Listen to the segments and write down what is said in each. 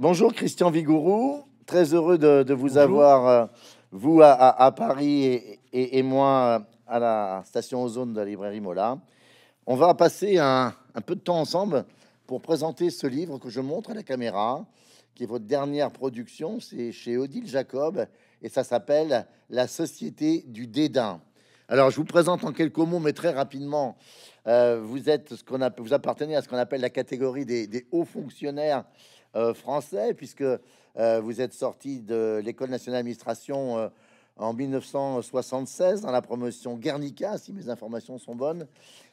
Bonjour Christian Vigouroux, très heureux de, vous avoir, euh, vous à, Paris et, moi euh, à la station Ozone de la librairie Mola. On va passer un, peu de temps ensemble pour présenter ce livre que je montre à la caméra, qui est votre dernière production, c'est chez Odile Jacob, et ça s'appelle La Société du Dédain. Alors je vous présente en quelques mots, mais très rapidement, euh, vous, êtes ce qu'on vous appartenez à ce qu'on appelle la catégorie des hauts fonctionnaires euh, français, puisque euh, vous êtes sorti de l'école nationale d'administration euh, en 1976 dans la promotion Guernica, si mes informations sont bonnes.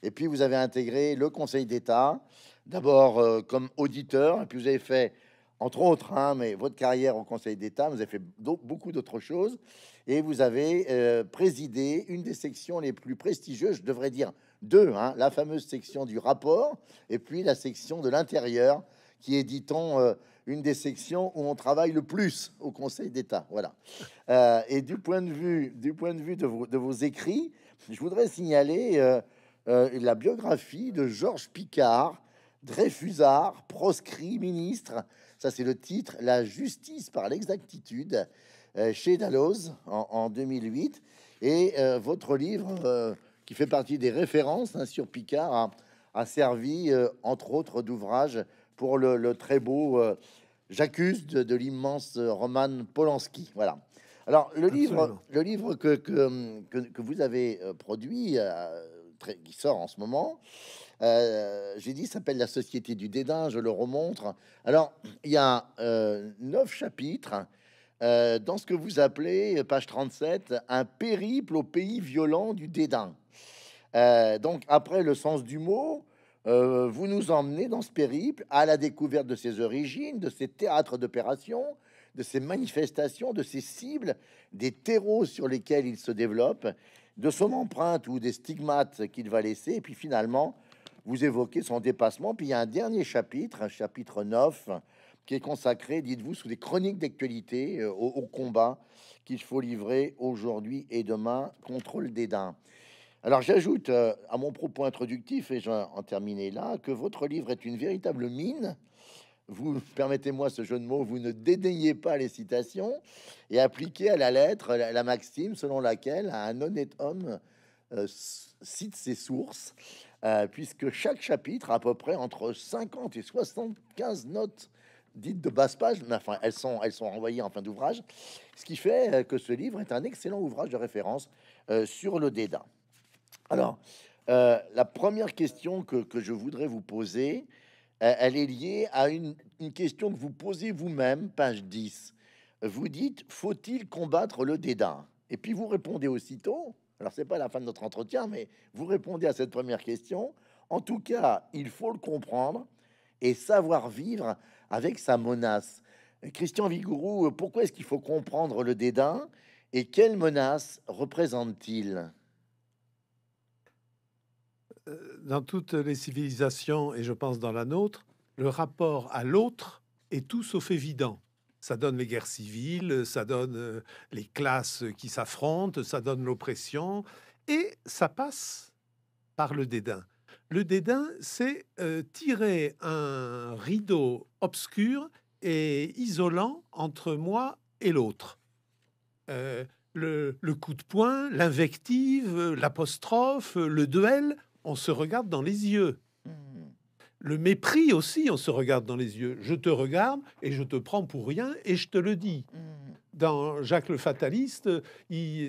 Et puis vous avez intégré le Conseil d'État, d'abord comme auditeur, et puis vous avez fait, entre autres, hein, mais votre carrière au Conseil d'État, vous avez fait beaucoup d'autres choses, et vous avez présidé une des sections les plus prestigieuses, je devrais dire deux, hein, la fameuse section du rapport, et puis la section de l'intérieur, qui est, euh, une des sections où on travaille le plus au Conseil d'État. Voilà. Euh, et du point de vue, du point de, vue de, vos, écrits, je voudrais signaler euh, la biographie de Georges Picard, Dreyfusard, proscrit ministre. Ça, c'est le titre La justice par l'exactitude chez Dalloz en, 2008. Et votre livre, qui fait partie des références hein, sur Picard, a, a servi, entre autres, d'ouvrage pour le, très beau euh, J'accuse de, l'immense euh, Roman Polanski. Voilà. Alors, le livre, le livre que, que, que, vous avez euh, produit, très, qui sort en ce moment, j'ai dit s'appelle La Société du dédain, je le remontre. Alors, il y a neuf chapitres. dans ce que vous appelez, page 37, un périple au pays violent du dédain. donc, après le sens du mot, euh, vous nous emmenez dans ce périple à la découverte de ses origines, de ses théâtres d'opération, de ses manifestations, de ses cibles, des terreaux sur lesquels il se développe, de son empreinte ou des stigmates qu'il va laisser, et puis finalement, vous évoquez son dépassement. Puis il y a un dernier chapitre, un chapitre 9, qui est consacré, dites-vous, sous des chroniques d'actualité euh, au, combat qu'il faut livrer aujourd'hui et demain contre le dédain. Alors j'ajoute euh, à mon propos introductif, et j'en vais en terminer là, que votre livre est une véritable mine. Vous permettez-moi ce jeu de mots, vous ne dédaignez pas les citations et appliquez à la lettre la, maxime selon laquelle un honnête homme euh, cite ses sources, euh, puisque chaque chapitre a à peu près entre 50 et 75 notes dites de basse page, mais enfin elles sont, elles sont renvoyées en fin d'ouvrage, ce qui fait que ce livre est un excellent ouvrage de référence sur le dédain. Alors, euh, la première question que, je voudrais vous poser, euh, elle est liée à une, question que vous posez vous-même, page 10. Vous dites, faut-il combattre le dédain Et puis vous répondez aussitôt, alors ce n'est pas la fin de notre entretien, mais vous répondez à cette première question, en tout cas, il faut le comprendre et savoir vivre avec sa menace. Christian Vigouroux, pourquoi est-ce qu'il faut comprendre le dédain et quelle menace représente-t-il euh, dans toutes les civilisations, et je pense dans la nôtre, le rapport à l'autre est tout sauf évident. Ça donne les guerres civiles, ça donne euh, les classes qui s'affrontent, ça donne l'oppression, et ça passe par le dédain. Le dédain, c'est euh, tirer un rideau obscur et isolant entre moi et l'autre. le, coup de poing, l'invective, l'apostrophe, le duel, on se regarde dans les yeux. Hmm. Le mépris aussi, on se regarde dans les yeux. Je te regarde et je te prends pour rien et je te le dis. Hmm. Dans Jacques le Fataliste,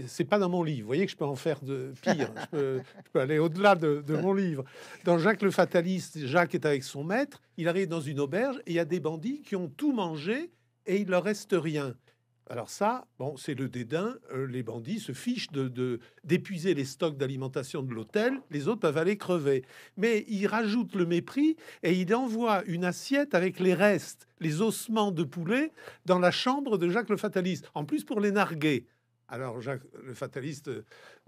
c'est pas dans mon livre. Vous voyez que je peux en faire de pire. je, peux, aller au-delà de, de mon livre. Dans Jacques le Fataliste, Jacques est avec son maître. Il arrive dans une auberge et il y a des bandits qui ont tout mangé et il leur reste rien. Alors ça, bon, c'est le dédain. Euh, les bandits se fichent de d'épuiser les stocks d'alimentation de l'hôtel. Les autres peuvent aller crever. Mais il rajoute le mépris et il envoie une assiette avec les restes, les ossements de poulet, dans la chambre de Jacques le Fataliste. En plus pour les narguer. Alors Jacques le Fataliste euh,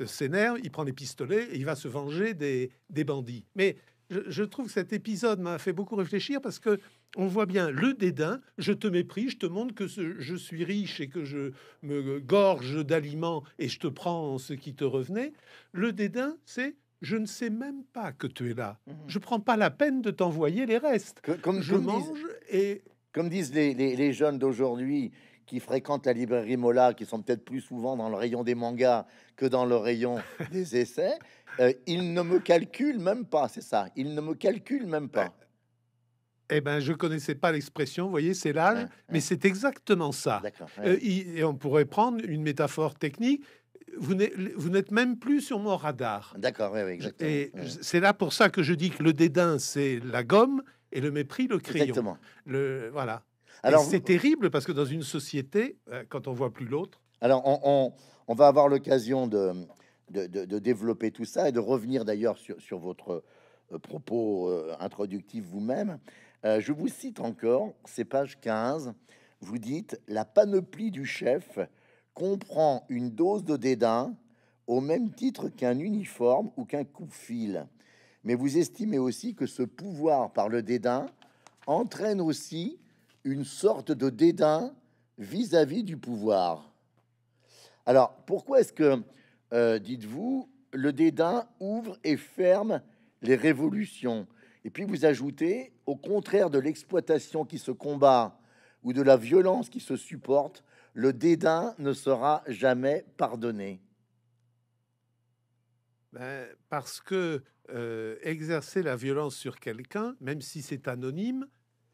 s'énerve, il prend les pistolets et il va se venger des, des bandits. Mais je, trouve que cet épisode m'a fait beaucoup réfléchir parce que on voit bien le dédain. Je te mépris, je te montre que je suis riche et que je me gorge d'aliments et je te prends ce qui te revenait. Le dédain, c'est je ne sais même pas que tu es là. Mhm. Je prends pas la peine de t'envoyer les restes. comme je mange et comme disent les, les jeunes d'aujourd'hui qui fréquentent la librairie Mola, qui sont peut-être plus souvent dans le rayon des mangas que dans le rayon des essais. Euh, il ne me calcule même pas, c'est ça. Il ne me calcule même pas. Eh ben, je connaissais pas l'expression, vous voyez, c'est là. mais c'est exactement ça. Euh, et on pourrait prendre une métaphore technique. Vous n'êtes même plus sur mon radar. D'accord, oui, oui, exactement. Et c'est là pour ça que je dis que le dédain, c'est la gomme et le mépris, le crayon. Exactement. Le, voilà. Alors, c'est terrible parce que dans une société, euh, quand on voit plus l'autre. Alors, on, va avoir l'occasion de, de, développer tout ça et de revenir d'ailleurs sur, votre euh, propos euh, introductif vous-même. Euh, je vous cite encore, c'est page 15, vous dites, la panoplie du chef comprend une dose de dédain au même titre qu'un uniforme ou qu'un coup-fil. Mais vous estimez aussi que ce pouvoir par le dédain entraîne aussi une sorte de dédain vis à -vis du pouvoir. Alors, pourquoi est-ce que euh, dites-vous, le dédain ouvre et ferme les révolutions. Et puis vous ajoutez, au contraire de l'exploitation qui se combat ou de la violence qui se supporte, le dédain ne sera jamais pardonné. Ben, parce que euh, exercer la violence sur quelqu'un, même si c'est anonyme,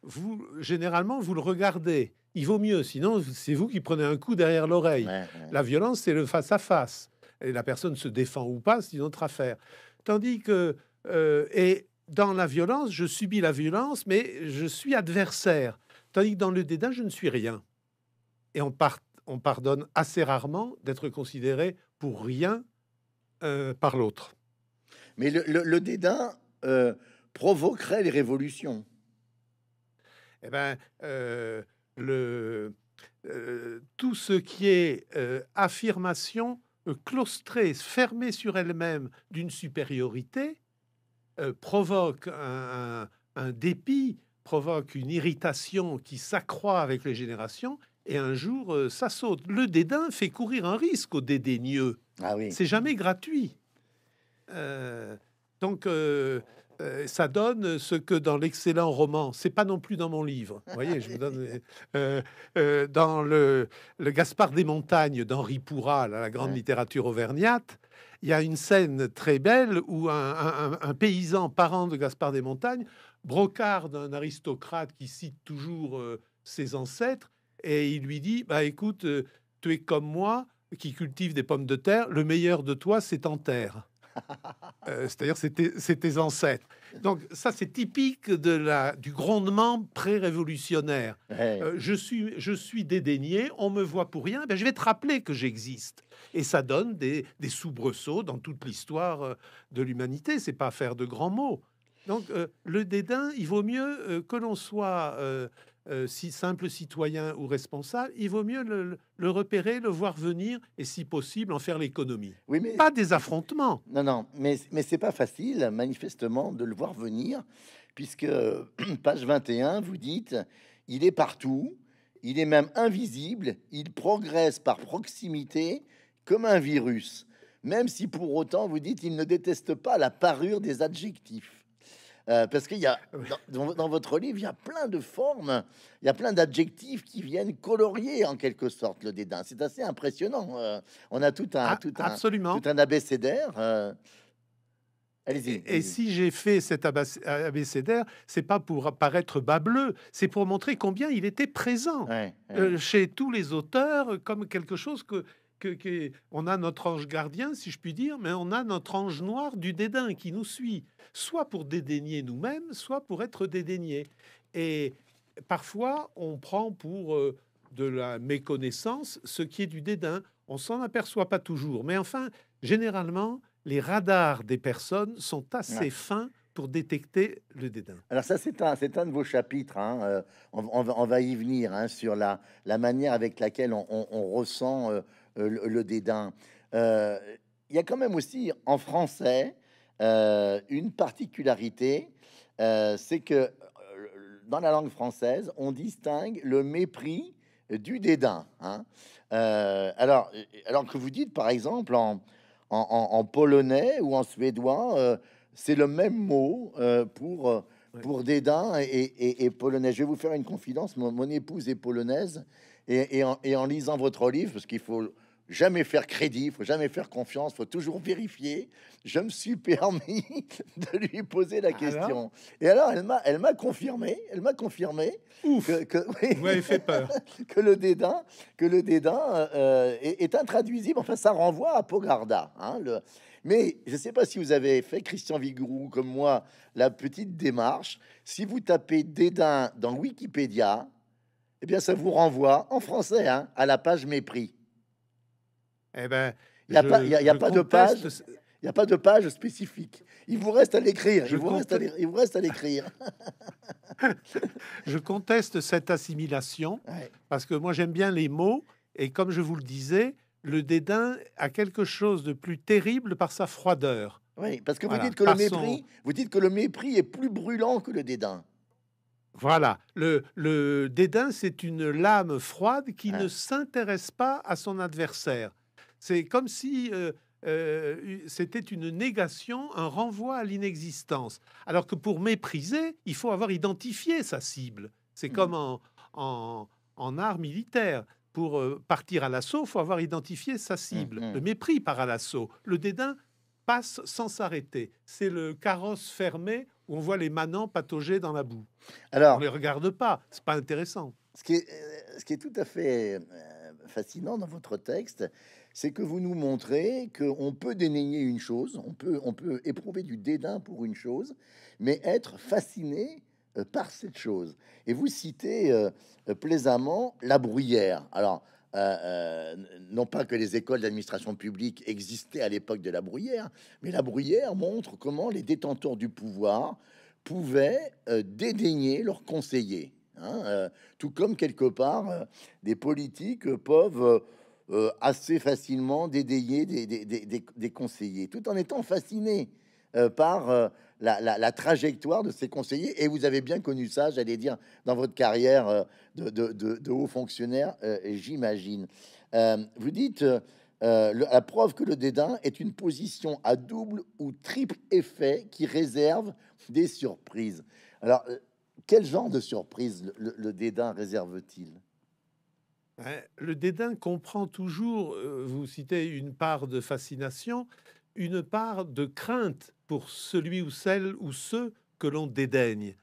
vous généralement vous le regardez. Il vaut mieux, sinon c'est vous qui prenez un coup derrière l'oreille. La violence, c'est le face à face et la personne se défend ou pas, c'est une autre affaire. Tandis que, euh, et dans la violence, je subis la violence, mais je suis adversaire. Tandis que dans le dédain, je ne suis rien. Et on, part, on pardonne assez rarement d'être considéré pour rien euh, par l'autre. Mais le, dédain euh, provoquerait les révolutions. Eh bien, le, tout ce qui est affirmation claustrée, fermée sur elle-même d'une supériorité, euh, provoque un, dépit, provoque une irritation qui s'accroît avec les générations, et un jour, euh, ça saute. Le dédain fait courir un risque au dédaigneux. Ah oui. C'est jamais gratuit. Euh, donc, euh, ça donne ce que dans l'excellent roman, c'est pas non plus dans mon livre, voyez, je vous donne euh, euh, dans le, Gaspard des Montagnes d'Henri Pourral, la grande littérature auvergnate, il y a une scène très belle où un, paysan parent de Gaspard des Montagnes brocarde un aristocrate qui cite toujours ses ancêtres et il lui dit Bah écoute, tu es comme moi qui cultive des pommes de terre, le meilleur de toi c'est en terre. Euh, c'est-à-dire c'était tes ancêtres. Donc ça, c'est typique de la, du grondement pré-révolutionnaire. Euh, je, suis, je suis dédaigné, on me voit pour rien, ben, je vais te rappeler que j'existe. Et ça donne des, soubresauts dans toute l'histoire euh, de l'humanité. C'est pas faire de grands mots. Donc le dédain, il vaut mieux que l'on soit euh, si simple citoyen ou responsable, il vaut mieux le, repérer, le voir venir et si possible en faire l'économie. pas des affrontements. Non, non, mais, mais c'est pas facile, manifestement, de le voir venir, puisque euh, page 21, vous dites il est partout, il est même invisible, il progresse par proximité comme un virus, même si pour autant vous dites il ne déteste pas la parure des adjectifs. Euh, parce qu'il y a ah dans, votre livre, il y a plein de formes, il y a plein d'adjectifs qui viennent colorier en quelque sorte le dédain. C'est assez impressionnant. Euh, on a tout un, ah, tout un, absolument. tout un abécédaire. Euh. et, et, si j'ai fait cet abécédaire, c'est pas pour apparaître bas c'est pour montrer combien il était présent chez tous les auteurs comme quelque chose que que, on a notre ange gardien, si je puis dire, mais on a notre ange noir du dédain qui nous suit, soit pour dédaigner nous-mêmes, soit pour être dédaignés. Et parfois, on prend pour euh, de la méconnaissance ce qui est du dédain. On s'en aperçoit pas toujours, mais enfin, généralement, les radars des personnes sont assez fins pour détecter le dédain. Alors ça, c'est un, c'est un de vos chapitres. Hein, euh, on, va, y venir hein, sur la, manière avec laquelle on, ressent euh, euh, le, dédain. Euh, il y a quand même aussi en français euh, une particularité, c'est que dans la langue française, on distingue le mépris du dédain. Hein. alors, alors que vous dites, par exemple, en, en, polonais ou en suédois, c'est le même mot pour, pour dédain et, polonais. Je vais vous faire une confidence. Mon, épouse est polonaise et en, et, en, lisant votre livre, parce qu'il faut jamais faire crédit, il faut jamais faire confiance, il faut toujours vérifier. Je me suis permis de lui poser la ah question. Et alors, elle m'a, elle m'a confirmé, elle m'a confirmé que, fait peur. que le dédain, que le dédain euh, est, intraduisible. Enfin, ça renvoie à Pogarda. Hein, le, mais je ne sais pas si vous avez fait, Christian Vigourou, comme moi, la petite démarche. Si vous tapez dédain dans Wikipédia, eh bien, ça vous renvoie, en français, hein, à la page mépris. Eh ben, il n'y a, pas, de page. a pas de page spécifique. Il vous reste à l'écrire. Il, vous reste à l'écrire. je conteste cette assimilation parce que moi j'aime bien les mots et comme je vous le disais, le dédain a quelque chose de plus terrible par sa froideur. Oui, parce que vous dites que le mépris, est plus brûlant que le dédain. Voilà, le, dédain, c'est une lame froide qui ne s'intéresse pas à son adversaire. C'est comme si euh, euh, c'était une négation, un renvoi à l'inexistence. Alors que pour mépriser, il faut avoir identifié sa cible. C'est mmh. comme en, en, art militaire. Pour euh, partir à l'assaut, il faut avoir identifié sa cible. Mmh, mmh. Le mépris part à l'assaut. Le dédain passe sans s'arrêter. C'est le carrosse fermé où on voit les manants patauger dans la boue. Alors, on les regarde pas, c'est pas intéressant. Ce qui, est, ce qui est tout à fait fascinant dans votre texte, c'est que vous nous montrez qu'on peut dédaigner une chose, on peut, on peut éprouver du dédain pour une chose, mais être fasciné euh, par cette chose. Et vous citez euh, plaisamment la bruyère. Alors, euh, non pas que les écoles d'administration publique existaient à l'époque de la bruyère, mais la bruyère montre comment les détenteurs du pouvoir pouvaient dédaigner leurs conseillers. Hein, tout comme quelque part, des politiques peuvent euh, assez facilement dédaigner des, des, conseillers, tout en étant fasciné euh, par euh, la, trajectoire de ces conseillers. Et vous avez bien connu ça, j'allais dire, dans votre carrière de, haut fonctionnaire, j'imagine. vous dites, la preuve que le dédain est une position à double ou triple effet qui réserve des surprises. Alors, quel genre de surprise le dédain réserve-t-il Hein, le dédain comprend toujours, euh, vous citez, une part de fascination, une part de crainte pour celui ou celle ou ceux que l'on dédaigne.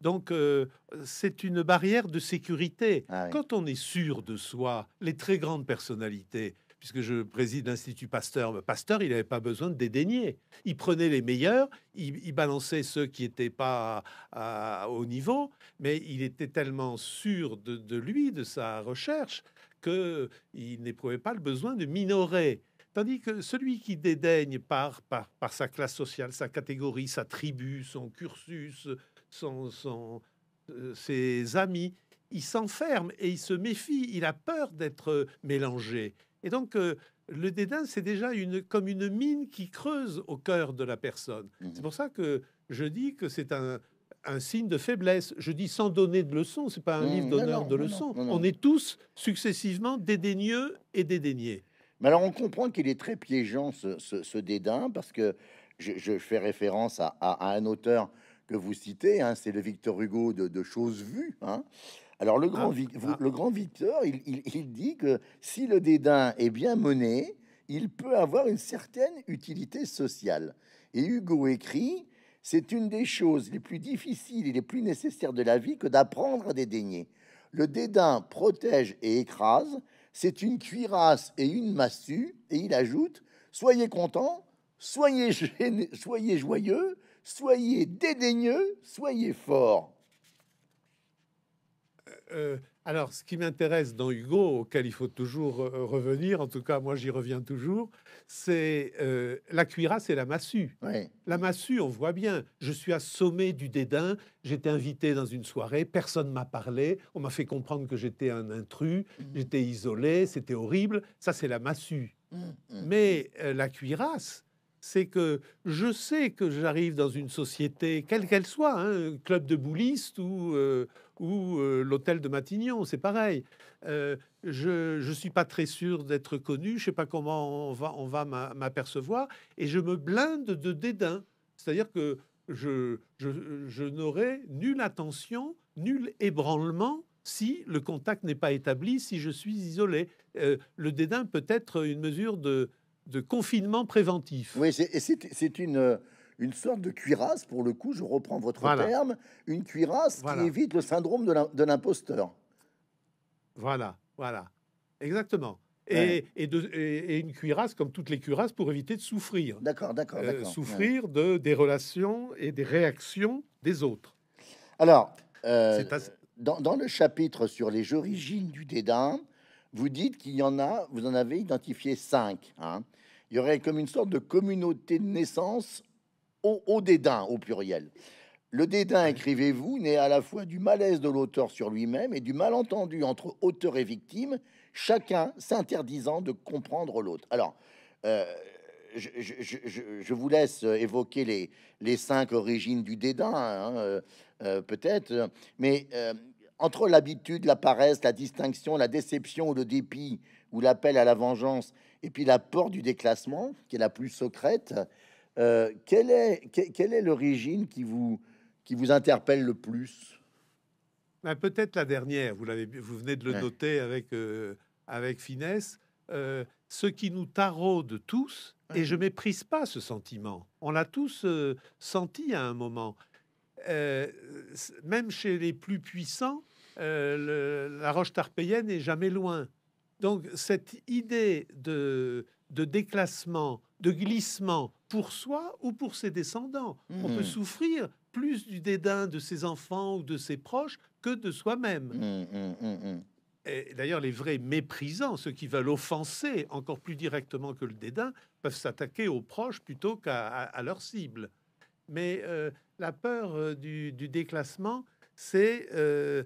Donc, euh, c'est une barrière de sécurité. Ah Quand on est sûr de soi, les très grandes personnalités, puisque je préside l'Institut Pasteur. Ben, Pasteur, il n'avait pas besoin de dédaigner. Il prenait les meilleurs, il, balançait ceux qui n'étaient pas à, au niveau, mais il était tellement sûr de, lui, de sa recherche, qu'il n'éprouvait pas le besoin de minorer. Tandis que celui qui dédaigne par, par, par sa classe sociale, sa catégorie, sa tribu, son cursus, son, son euh, ses amis, il s'enferme et il se méfie, il a peur d'être mélangé. Et donc, euh, le dédain, c'est déjà une, comme une mine qui creuse au cœur de la personne. Mhm. C'est pour ça que je dis que c'est un, un signe de faiblesse. Je dis sans donner de leçons, c'est pas un mhm. livre d'honneur de leçons. on est tous successivement dédaigneux et dédaignés. Mais alors on comprend qu'il est très piégeant ce, ce, dédain parce que je, fais référence à, un auteur que vous citez, hein, c'est le Victor Hugo de, de Choses vues. Hein. Alors ah. ah. le grand, Victor, il, dit que si le dédain est bien mené, il peut avoir une certaine utilité sociale. Et Hugo écrit, c'est une des choses les plus difficiles et les plus nécessaires de la vie que d'apprendre à dédaigner. Le dédain protège et écrase, c'est une cuirasse et une massue, et il ajoute, soyez content, soyez, soyez joyeux, soyez dédaigneux, soyez fort. Euh, alors, ce qui m'intéresse dans Hugo, auquel il faut toujours euh, revenir, en tout cas, moi j'y reviens toujours, c'est euh, la cuirasse et la massue. La massue, on voit bien. Je suis assommé du dédain. J'étais invité dans une soirée, personne m'a parlé. On m'a fait comprendre que j'étais un intrus, mm. j'étais isolé, c'était horrible. Ça, c'est la massue. Mm, mm, Mais la cuirasse, c'est que je sais que j'arrive dans une société, quelle qu'elle soit, hein, un club de boulistes ou, ou euh, l'hôtel de Matignon, c'est pareil. Euh, je ne suis pas très sûr d'être connu, je sais pas comment on va, on va m'apercevoir, et je me blinde de dédain. C'est-à-dire que je, je, n'aurai nulle attention, nul ébranlement si le contact n'est pas établi, si je suis isolé. Euh, le dédain peut être une mesure de, de confinement préventif. Oui, c'est une une sorte de cuirasse, pour le coup, je reprends votre terme, une cuirasse qui évite le syndrome de l'imposteur. Voilà, voilà, exactement. Et, une cuirasse comme toutes les cuirasses pour éviter de souffrir. D'accord, d'accord, euh, souffrir de des relations et des réactions des autres. Alors, euh, dans, le chapitre sur les origines du dédain, vous dites qu'il y en a, vous en avez identifié cinq. Hein. Il y aurait comme une sorte de communauté de naissance au, dédain au pluriel. Le dédain, écrivez-vous, naît à la fois du malaise de l'auteur sur lui-même et du malentendu entre auteur et victime, chacun s'interdisant de comprendre l'autre. Alors, euh, je, vous laisse évoquer les, cinq origines du dédain, hein, euh, euh, peut-être, mais entre l'habitude, la paresse, la distinction, la déception ou le dépit, ou l'appel à la vengeance, et puis la porte du déclassement, qui est la plus secrète, euh, quelle est, quelle est l'origine qui vous, qui vous interpelle le plus ben, Peut-être la dernière, vous, vous venez de le noter avec, euh, avec finesse. Euh, ce qui nous taraude tous, et je méprise pas ce sentiment, on l'a tous senti à un moment, même chez les plus puissants, la roche tarpéienne n'est jamais loin. Donc cette idée de déclassement, de glissement pour soi ou pour ses descendants. On hmm. peut souffrir plus du dédain de ses enfants ou de ses proches que de soi-même. Hmm, hmm, et d'ailleurs, les vrais méprisants, ceux qui veulent offenser encore plus directement que le dédain, peuvent s'attaquer aux proches plutôt qu'à leur cible. Mais euh, la peur euh, du, déclassement, c'est euh,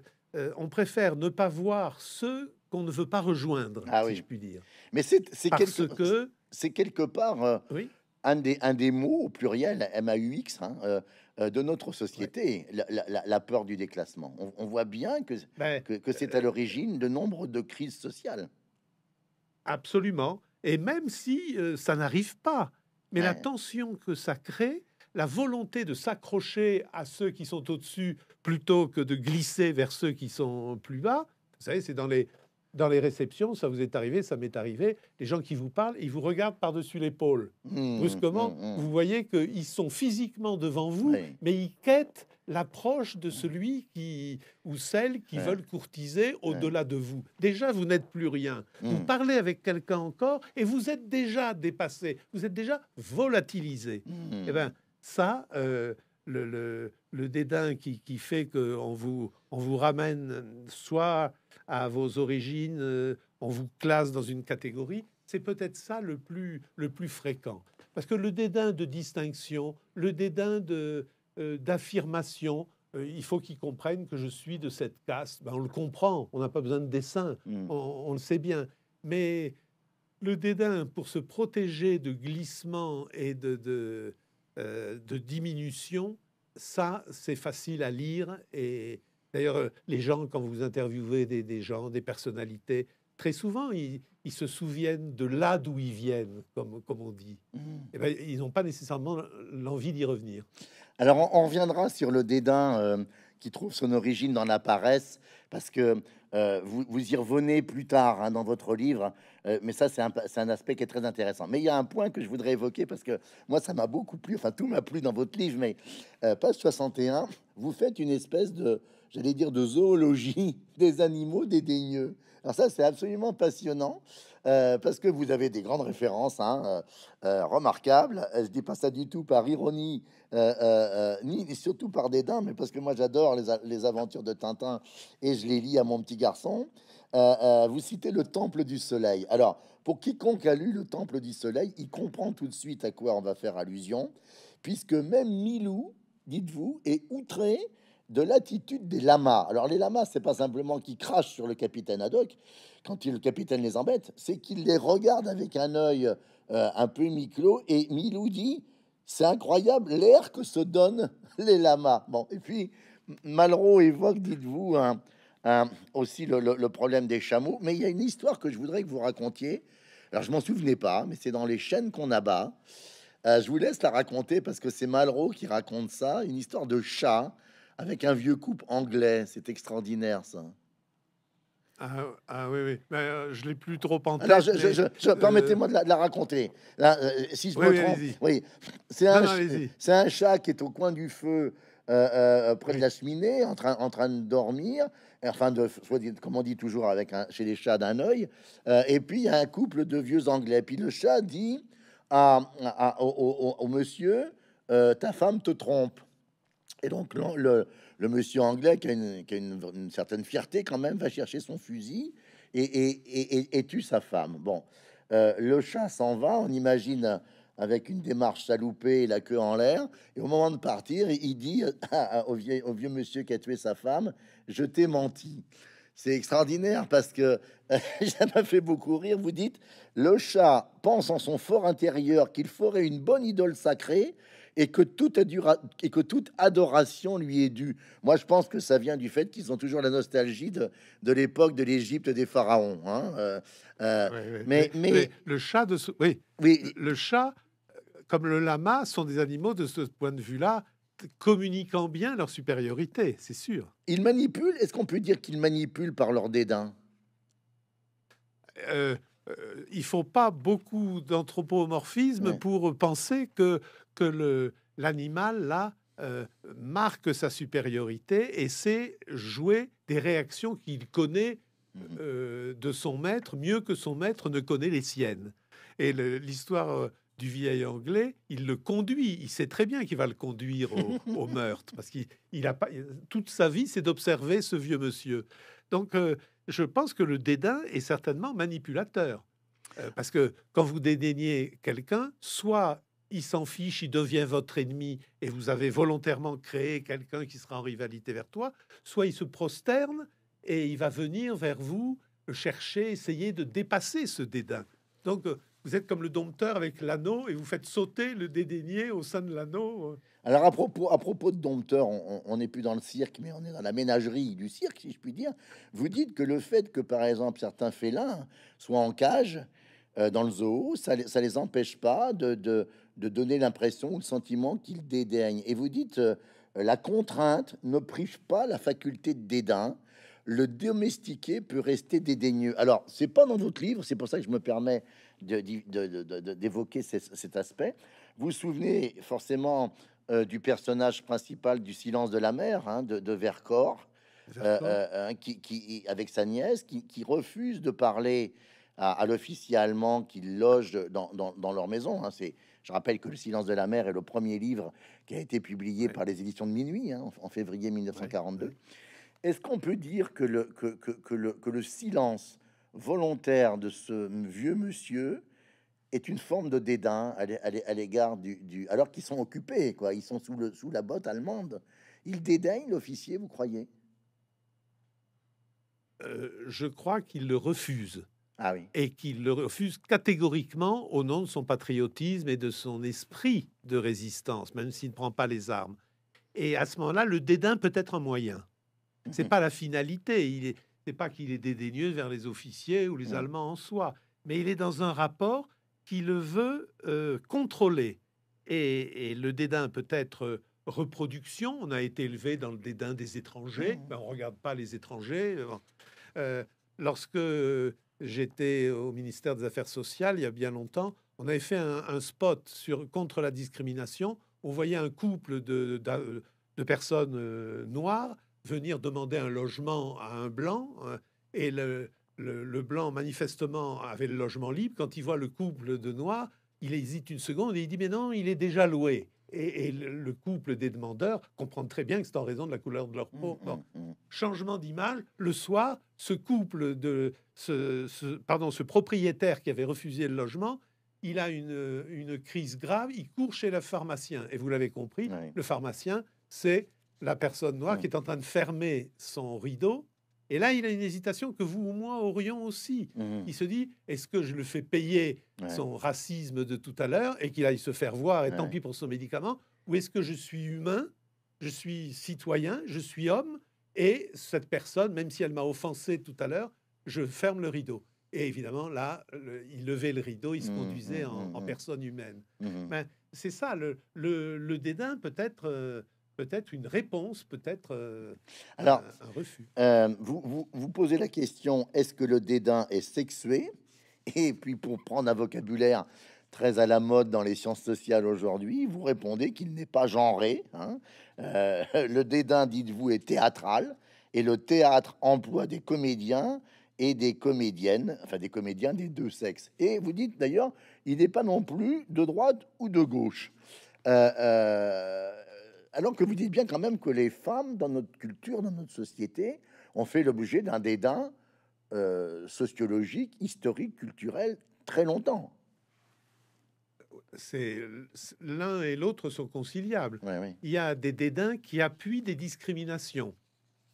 on préfère ne pas voir ceux qu'on ne veut pas rejoindre, ah si oui. je puis dire. Mais c'est quelque, que... quelque part euh, oui un, des, un des mots au pluriel, MAUX, hein, euh, euh, de notre société, la, peur du déclassement. On, voit bien que, ben, que, c'est à l'origine de nombre de crises sociales. Absolument. Et même si ça n'arrive pas, mais la tension que ça crée, la volonté de s'accrocher à ceux qui sont au-dessus plutôt que de glisser vers ceux qui sont plus bas, vous savez, c'est dans les, dans les réceptions, ça vous est arrivé, ça m'est arrivé, les gens qui vous parlent, ils vous regardent par-dessus l'épaule. Mmh, Brusquement, mmh, mmh. vous voyez qu'ils sont physiquement devant vous, mais ils quêtent l'approche de celui qui ou celle qui veulent courtiser au-delà de vous. Déjà, vous n'êtes plus rien. Vous parlez avec quelqu'un encore et vous êtes déjà dépassé. Vous êtes déjà volatilisé. Eh bien, ça, euh, le, dédain qui, fait qu'on on vous ramène soit à vos origines, euh, on vous classe dans une catégorie. C'est peut-être ça le plus, le plus fréquent. Parce que le dédain de distinction, le dédain euh, d'affirmation, euh, il faut qu'ils comprennent que je suis de cette caste. Ben, on le comprend, on n'a pas besoin de dessin, mm. on, le sait bien. Mais le dédain pour se protéger de glissement et de, de diminution, ça, c'est facile à lire et, D'ailleurs, euh, les gens, quand vous interviewez des, gens, des personnalités, très souvent, ils, se souviennent de là d'où ils viennent, comme, comme on dit. Mm. Et eh ben, ils n'ont pas nécessairement l'envie d'y revenir. Alors, on, reviendra sur le dédain euh, qui trouve son origine dans la paresse, parce que euh, vous, y revenez plus tard hein, dans votre livre, mais ça, c'est un, un, aspect qui est très intéressant. Mais il y a un point que je voudrais évoquer, parce que moi, ça m'a beaucoup plu, enfin, tout m'a plu dans votre livre, mais page 61, vous faites une espèce de j'allais dire, de zoologie des animaux dédaigneux. Alors ça, c'est absolument passionnant, euh, parce que vous avez des grandes références hein, euh, euh, remarquables. Je ne dis pas ça du tout par ironie, ni surtout par dédain, mais parce que moi, j'adore les, aventures de Tintin, et je les lis à mon petit garçon. vous citez le Temple du Soleil. Alors, pour quiconque a lu le Temple du Soleil, il comprend tout de suite à quoi on va faire allusion, puisque même Milou, dites-vous, est outré de l'attitude des lamas. Alors les lamas, c'est pas simplement qu'ils crachent sur le capitaine Haddock quand il, le capitaine les embête, c'est qu'ils les regardent avec un œil euh, un peu mi-clos et Milou dit c'est incroyable l'air que se donnent les lamas. Bon, et puis Malraux évoque, dites-vous, aussi le, problème des chameaux, mais il y a une histoire que je voudrais que vous racontiez. Alors je m'en souvenais pas, mais c'est dans les chaînes qu'on abat. Euh, je vous laisse la raconter parce que c'est Malraux qui raconte ça, une histoire de chat avec un vieux couple anglais. C'est extraordinaire, ça. Ah, ah oui, oui. Euh, je l'ai plus trop en tête. je, euh, permettez-moi de, la raconter. Là, euh, si je oui, me trompe, oui. C'est un, un chat qui est au coin du feu. près de la cheminée, en train, en train de dormir, enfin, de, soit comme on dit toujours avec un, chez les chats d'un œil, et puis il y a un couple de vieux anglais. Puis le chat dit à, au, monsieur Ta femme te trompe. Et donc, le, monsieur anglais, qui a, une, certaine fierté quand même, va chercher son fusil et, tue sa femme. Bon, euh, le chat s'en va, on imagine avec une démarche saloupée la queue en l'air. Et au moment de partir, il dit au, vieux, au vieux monsieur qui a tué sa femme Je t'ai menti. C'est extraordinaire parce que ça m'a fait beaucoup rire. Vous dites, le chat pense en son fort intérieur qu'il ferait une bonne idole sacrée et que, toute et que toute adoration lui est due. Moi, je pense que ça vient du fait qu'ils ont toujours la nostalgie de, l'époque de l'Égypte des pharaons. Hein, euh, euh, mais, mais, le chat de oui, oui, le chat comme le lama sont des animaux de ce point de vue-là communiquant bien leur supériorité, c'est sûr. Ils manipulent. Est-ce qu'on peut dire qu'ils manipulent par leur dédain euh, Il faut pas beaucoup d'anthropomorphisme pour penser que que l'animal, là, euh, marque sa supériorité et sait jouer des réactions qu'il connaît mhm. euh, de son maître mieux que son maître ne connaît les siennes. Et l'histoire euh, du vieil anglais, il le conduit, il sait très bien qu'il va le conduire au, meurtre, parce qu'il a pas toute sa vie, c'est d'observer ce vieux monsieur. Donc, je pense que le dédain est certainement manipulateur, parce que quand vous dédaignez quelqu'un, soit il s'en fiche, il devient votre ennemi et vous avez volontairement créé quelqu'un qui sera en rivalité vers toi, soit il se prosterne et il va venir vers vous chercher, essayer de dépasser ce dédain. Donc euh, vous êtes comme le dompteur avec l'anneau et vous faites sauter le dédaigné au sein de l'anneau. Euh. Alors à propos, de dompteur, on n'est plus dans le cirque, mais on est dans la ménagerie du cirque, si je puis dire. Vous dites que le fait que par exemple certains félins soient en cage, euh, dans le zoo, ça, ne les empêche pas de, de donner l'impression ou le sentiment qu'il dédaigne. Et vous dites, euh, la contrainte ne prive pas la faculté de dédain. Le domestiqué peut rester dédaigneux. Alors, c'est pas dans votre livre, c'est pour ça que je me permets d'évoquer cet aspect. Vous vous souvenez forcément euh, du personnage principal du Silence de la mer, hein, de, Vercors, euh, hein, qui, avec sa nièce, qui, refuse de parler à, l'officier allemand qui loge dans, leur maison. Hein. c'est je rappelle que Le silence de la mer est le premier livre qui a été publié par les éditions de Minuit hein, en, février 1942. Est-ce qu'on peut dire que le, silence volontaire de ce vieux monsieur est une forme de dédain à l'égard du, Alors qu'ils sont occupés, quoi. Ils sont sous, la botte allemande. Ils dédaignent l'officier, vous croyez euh, Je crois qu'il le refuse. Ah et qu'il le refuse catégoriquement au nom de son patriotisme et de son esprit de résistance, même s'il ne prend pas les armes. Et à ce moment-là, le dédain peut être un moyen. C'est n'est mhm. pas la finalité. Il n'est pas qu'il est dédaigneux vers les officiers ou les Allemands en soi, mais il est dans un rapport qui le veut euh, contrôler. Et, le dédain peut être euh, reproduction. On a été élevé dans le dédain des étrangers. On mhm. ben, ne on regarde pas les étrangers. Euh, lorsque j'étais au ministère des Affaires sociales il y a bien longtemps. On avait fait un, spot sur, contre la discrimination. On voyait un couple de, personnes euh, noires venir demander un logement à un blanc. Euh, et le, le, blanc, manifestement, avait le logement libre. Quand il voit le couple de noirs, il hésite une seconde et il dit Mais non, il est déjà loué. Et, le, couple des demandeurs comprend très bien que c'est en raison de la couleur de leur mm, peau. Mm, mm. Changement d'image, le soir, ce couple de ce, pardon, ce propriétaire qui avait refusé le logement, il a une, crise grave, il court chez le pharmacien. Et vous l'avez compris, le pharmacien, c'est la personne noire qui est en train de fermer son rideau et là, il a une hésitation que vous ou moi aurions aussi. Mmh il se dit est-ce que je le fais payer son racisme de tout à l'heure et qu'il aille se faire voir et tant pis pour son médicament Ou est-ce que je suis humain, je suis citoyen, je suis homme et cette personne, même si elle m'a offensé tout à l'heure, je ferme le rideau Et évidemment, là, il levait le rideau, il se mmh, conduisait mmh, en, personne humaine. Ben, c'est ça, le, le, le dédain peut-être. Euh, peut-être une réponse, peut-être euh, Alors, un, refus. Euh, vous, vous, posez la question, est-ce que le dédain est sexué Et puis pour prendre un vocabulaire très à la mode dans les sciences sociales aujourd'hui, vous répondez qu'il n'est pas genré. Hein. Euh, le dédain, dites-vous, est théâtral, et le théâtre emploie des comédiens et des comédiennes, enfin des comédiens des deux sexes. Et vous dites d'ailleurs, il n'est pas non plus de droite ou de gauche alors que vous dites bien quand même que les femmes, dans notre culture, dans notre société, ont fait l'objet d'un dédain euh, sociologique, historique, culturel très longtemps. C'est l'un et l'autre sont conciliables. Il y a des dédains qui appuient des discriminations.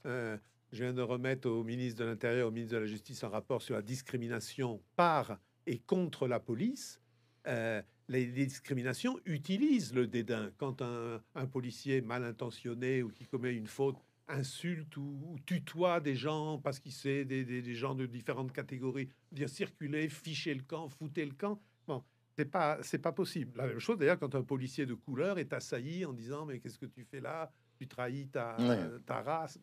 Euh, je viens de remettre au ministre de l'Intérieur, au ministre de la Justice, un rapport sur la discrimination par et contre la police. Euh, les discriminations utilisent le dédain. Quand un, policier mal intentionné ou qui commet une faute insulte ou, tutoie des gens parce qu'il sait des, gens de différentes catégories, dire circuler, ficher le camp, fouter le camp. Bon, c'est pas c'est pas possible. La même chose d'ailleurs quand un policier de couleur est assailli en disant mais qu'est-ce que tu fais là Tu trahis ta, race.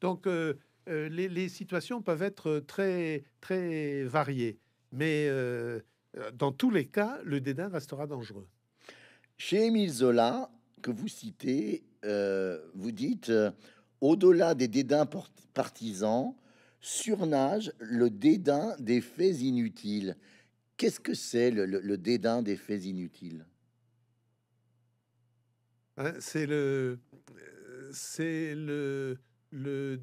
Donc euh, euh, les, situations peuvent être très très variées, mais euh, euh, dans tous les cas, le dédain restera dangereux. Chez Émile Zola, que vous citez, euh, vous dites euh, au-delà des dédains partisans, surnage le dédain des faits inutiles. Qu'est-ce que c'est le, dédain des faits inutiles hein, C'est le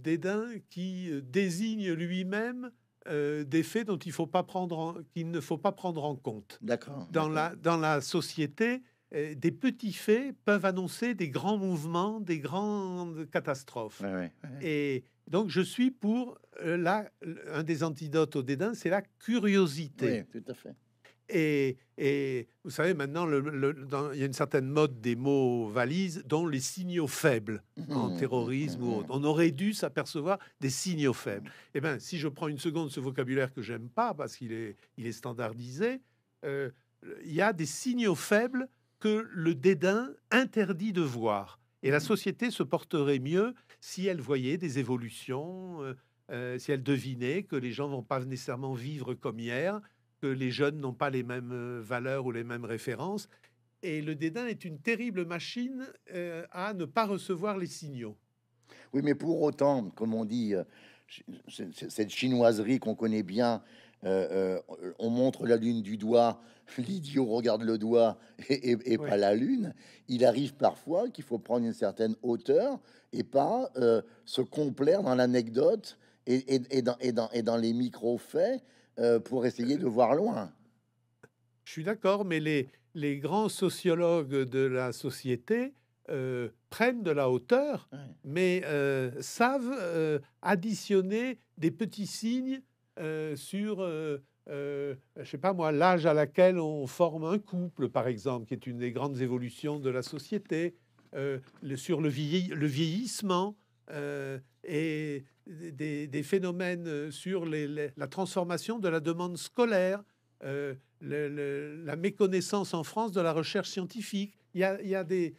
dédain qui désigne lui-même euh, des faits dont il faut pas prendre qu'il ne faut pas prendre en compte. D'accord. Dans la dans la société, euh, des petits faits peuvent annoncer des grands mouvements, des grandes catastrophes. Et donc je suis pour euh, la un des antidotes au dédain, c'est la curiosité. Oui, tout à fait. Et, vous savez, maintenant, il y a une certaine mode des mots valises, dont les signaux faibles mmh, en mmh, terrorisme mmh, ou On aurait dû s'apercevoir des signaux faibles. Eh bien, si je prends une seconde ce vocabulaire que j'aime pas parce qu'il est, standardisé, euh, il y a des signaux faibles que le dédain interdit de voir. Et la société se porterait mieux si elle voyait des évolutions. Euh, euh, si elle devinait que les gens vont pas nécessairement vivre comme hier, les jeunes n'ont pas les mêmes euh, valeurs ou les mêmes références. Et le dédain est une terrible machine euh, à ne pas recevoir les signaux. Oui, mais pour autant, comme on dit, euh, cette chinoiserie qu'on connaît bien, on montre la lune du doigt, l'idiot regarde le doigt et, pas la lune. Il arrive parfois qu'il faut prendre une certaine hauteur et pas se complaire dans l'anecdote et, dans, les micro-faits euh, pour essayer de voir loin. Je suis d'accord, mais les, les grands sociologues de la société euh, prennent de la hauteur, mais euh, savent additionner des petits signes sur euh, je sais pas moi, l'âge à laquelle on forme un couple, par exemple, qui est une des grandes évolutions de la société, sur le, le vieillissement. et des, phénomènes euh, sur la transformation de la demande scolaire, euh, la méconnaissance en France de la recherche scientifique. Il y a, des,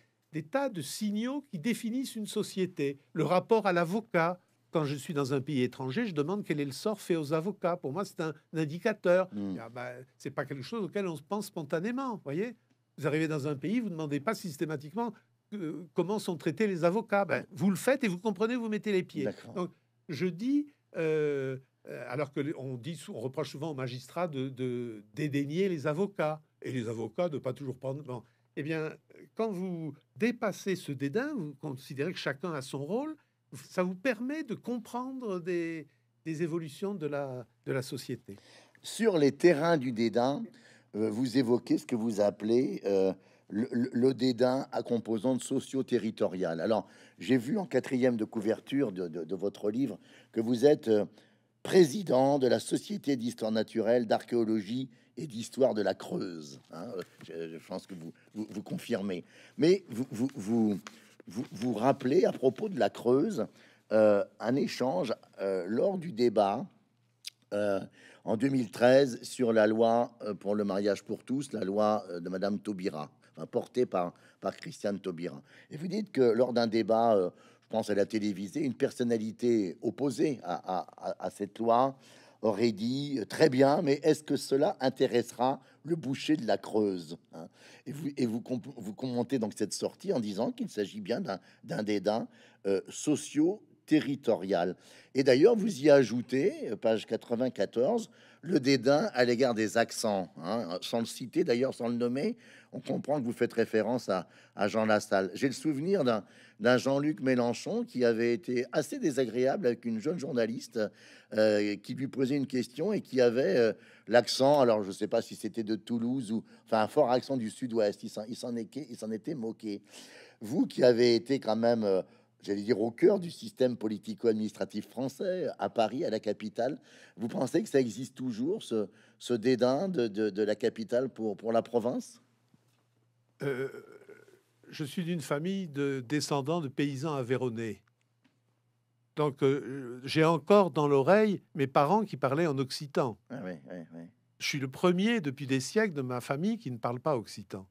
tas de signaux qui définissent une société. Le rapport à l'avocat. Quand je suis dans un pays étranger, je demande quel est le sort fait aux avocats. Pour moi, c'est un, indicateur. Ce mm. ah ben, n'est c'est pas quelque chose auquel on se pense spontanément. Voyez, vous arrivez dans un pays, vous demandez pas systématiquement euh, comment sont traités les avocats. Ben, vous le faites et vous comprenez, vous mettez les pieds. Donc je dis, euh, euh, alors que on dit, reproche souvent aux magistrats de, dédaigner les avocats et les avocats de pas toujours prendre. eh bien, quand vous dépassez ce dédain, vous considérez que chacun a son rôle. Ça vous permet de comprendre des, évolutions de la, société. Sur les terrains du dédain, euh, vous évoquez ce que vous appelez le, dédain à composante socio Alors, j'ai vu en quatrième de couverture de, votre livre que vous êtes euh, président de la Société d'histoire naturelle, d'archéologie et d'histoire de la Creuse. Hein. je, pense que vous, vous, confirmez. Mais vous vous, vous, vous, vous rappelez à propos de la Creuse euh, un échange euh, lors du débat en 2013 sur la loi pour le mariage pour tous, la loi de Madame Taubira. Hein, porté par, par Christiane Taubira. Et vous dites que lors d'un débat, euh, je pense à la télévisée, une personnalité opposée à, à, cette loi aurait dit euh, très bien, mais est-ce que cela intéressera le boucher de la Creuse hein Et, vous, et vous, vous, commentez donc cette sortie en disant qu'il s'agit bien d'un dédain euh, socio-territorial. Et d'ailleurs, vous y ajoutez, page 94, le dédain à l'égard des accents. Hein. Sans le citer d'ailleurs, sans le nommer, on comprend que vous faites référence à, Jean Lassalle. J'ai le souvenir d'un Jean-Luc Mélenchon qui avait été assez désagréable avec une jeune journaliste euh, qui lui posait une question et qui avait euh, l'accent, alors je ne sais pas si c'était de Toulouse ou enfin un fort accent du sud-ouest, il s'en était, moqué. Vous qui avez été quand même... Euh, j'allais dire au cœur du système politico-administratif français, à Paris, à la capitale. Vous pensez que ça existe toujours, ce, ce dédain de, la capitale pour, pour la province euh, Je suis d'une famille de descendants de paysans avéronnais. Donc euh, j'ai encore dans l'oreille mes parents qui parlaient en occitan. Ah je suis le premier depuis des siècles de ma famille qui ne parle pas occitan.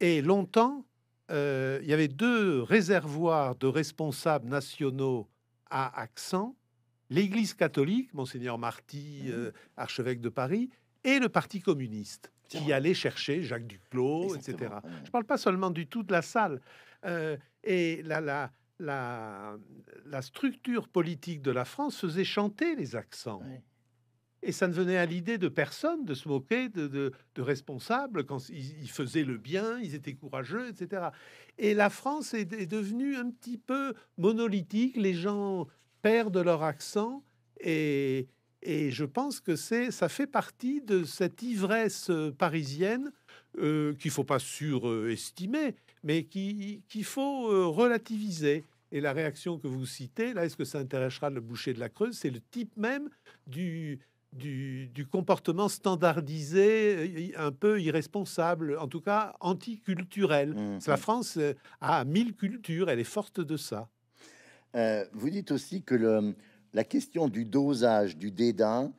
Et longtemps, euh, il y avait deux réservoirs de responsables nationaux à accent, l'Église catholique, monseigneur Marty, mhm. euh, archevêque de Paris, et le Parti communiste, qui allait chercher Jacques Duclos, etc. Je ne parle pas seulement du tout de la salle. Euh, et la, structure politique de la France faisait chanter les accents. Et ça ne venait à l'idée de personne de se moquer de, responsables quand ils, faisaient le bien, ils étaient courageux, etc. Et la France est, devenue un petit peu monolithique, les gens perdent leur accent et, je pense que c'est ça fait partie de cette ivresse parisienne euh, qu'il faut pas surestimer, mais qu'il faut euh, relativiser. Et la réaction que vous citez, là, est-ce que ça intéressera le boucher de la Creuse C'est le type même du, du, comportement standardisé, euh, un peu irresponsable, en tout cas anticulturel. Mmh. La France euh, a mille cultures, elle est forte de ça. Euh, vous dites aussi que la question du dosage, du dédain,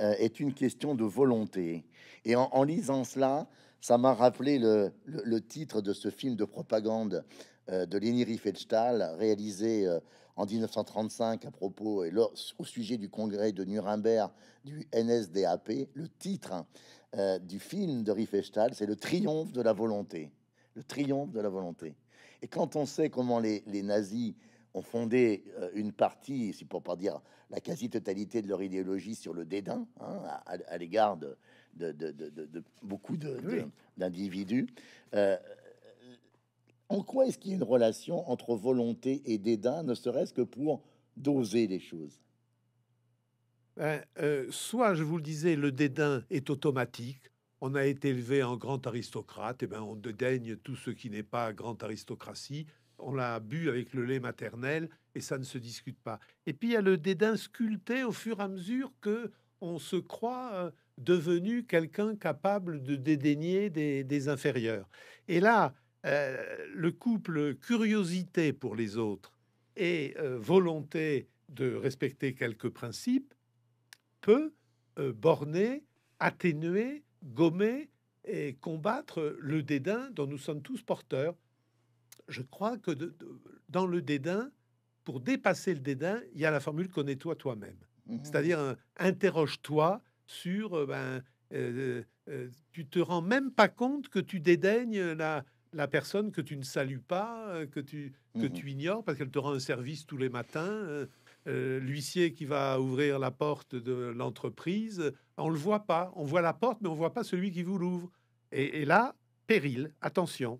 est une question de volonté. Et en, lisant cela, ça m'a rappelé le, titre de ce film de propagande de Leni Riefenstahl, réalisé en 1935 à propos et au sujet du congrès de Nuremberg du NSDAP. Le titre euh, du film de Riefenstahl, c'est Le triomphe de la volonté. Le triomphe de la volonté. Et quand on sait comment les, nazis ont fondé euh, une partie, si pour pas dire la quasi-totalité de leur idéologie sur le dédain hein, à, l'égard de, beaucoup d'individus. Euh, en quoi est-ce qu'il y a une relation entre volonté et dédain, ne serait-ce que pour doser les choses ben, euh, Soit, je vous le disais, le dédain est automatique. On a été élevé en grand aristocrate, et ben on dédaigne tout ce qui n'est pas grand aristocratie. On l'a bu avec le lait maternel et ça ne se discute pas. Et puis il y a le dédain sculpté au fur et à mesure que on se croit euh, devenu quelqu'un capable de dédaigner des, des inférieurs. Et là, euh, le couple curiosité pour les autres et euh, volonté de respecter quelques principes peut euh, borner, atténuer, gommer et combattre le dédain dont nous sommes tous porteurs. Je crois que dans le dédain, pour dépasser le dédain, il y a la formule connais-toi toi-même. Mmh C'est-à-dire interroge-toi sur ben, tu te rends même pas compte que tu dédaignes la, la personne que tu ne salues pas, euh, que tu, que mhm. tu ignores, parce qu'elle te rend un service tous les matins. Euh, euh, l'huissier qui va ouvrir la porte de l'entreprise, on le voit pas. On voit la porte, mais on voit pas celui qui vous l'ouvre. Et, là, péril, attention.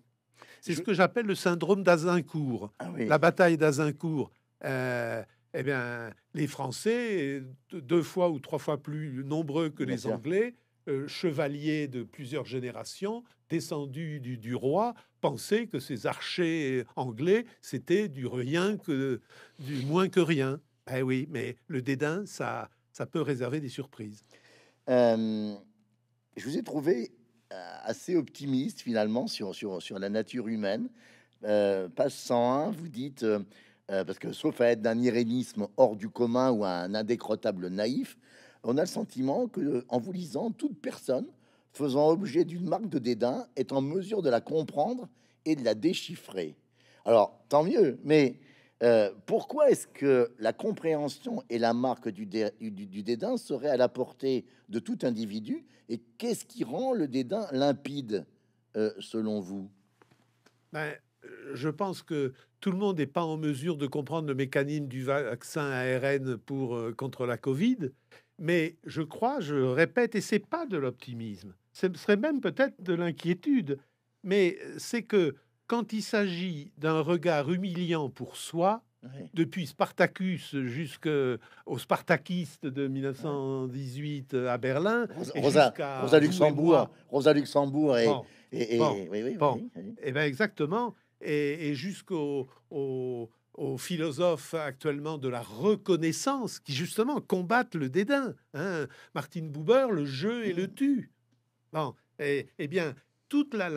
C'est ce que j'appelle le syndrome d'Azincourt. Ah la bataille d'Azincourt. eh bien, les Français, deux fois ou trois fois plus nombreux que les Anglais, euh, chevalier de plusieurs générations, descendu du, roi, pensait que ces archers anglais, c'était du rien que du moins que rien. Eh oui, mais le dédain, ça, peut réserver des surprises. Euh, je vous ai trouvé euh, assez optimiste finalement sur, sur, sur la nature humaine. Euh, 101, vous dites, parce que sauf à être d'un irénisme hors du commun ou un indécrottable naïf, on a le sentiment que, en vous lisant, toute personne faisant objet d'une marque de dédain est en mesure de la comprendre et de la déchiffrer. Alors, tant mieux, mais euh, pourquoi est-ce que la compréhension et la marque du, du, dédain seraient à la portée de tout individu Et qu'est-ce qui rend le dédain limpide, euh, selon vous ben, Je pense que tout le monde n'est pas en mesure de comprendre le mécanisme du vaccin ARN pour, euh, contre la Covid. Mais je crois, je répète, et c'est pas de l'optimisme, ce serait même peut-être de l'inquiétude, mais c'est que quand il s'agit d'un regard humiliant pour soi, depuis Spartacus jusqu'au Spartakiste de 1918 à Berlin, Rosa, Luxembourg, Rosa Luxembourg et, bon, et, oui, oui, eh ben exactement, et, jusqu'au aux philosophes actuellement de la reconnaissance qui justement combattent le dédain. Hein. Martine Buber, le jeu et le tu. Bon, et eh, et eh bien, toute la,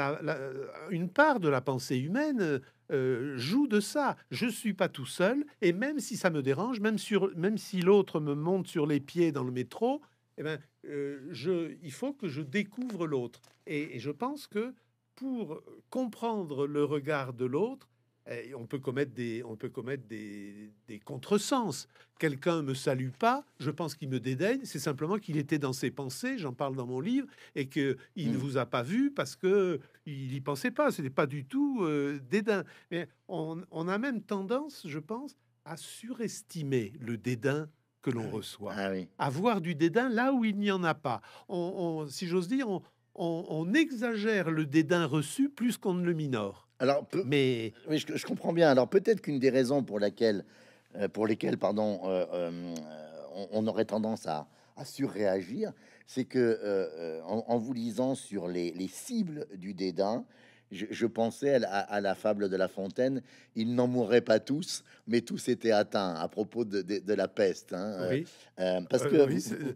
une part de la pensée humaine euh, joue de ça. Je suis pas tout seul, et même si ça me dérange, même, sur, même si l'autre me monte sur les pieds dans le métro, eh ben, euh, je, il faut que je découvre l'autre. et je pense que pour comprendre le regard de l'autre, eh, on peut commettre des, on peut commettre des, contresens. Quelqu'un me salue pas, je pense qu'il me dédaigne. C'est simplement qu'il était dans ses pensées. J'en parle dans mon livre et que il ne mm. vous a pas vu parce que il y pensait pas. Ce n'est pas du tout euh, dédain. Mais on, a même tendance, je pense, à surestimer le dédain que l'on ah reçoit, à ah voir du dédain là où il n'y en a pas. si j'ose dire, on, on exagère le dédain reçu plus qu'on ne le minore. Alors, mais je, comprends bien. Alors peut-être qu'une des raisons pour laquelle, euh, pour lesquelles, pardon, euh, euh, on, aurait tendance à, à surréagir, c'est que en, vous lisant sur les, cibles du dédain, je, pensais à la, fable de La Fontaine, ils n'en mourraient pas tous, mais tous étaient atteints à propos de, la peste. Hein, parce que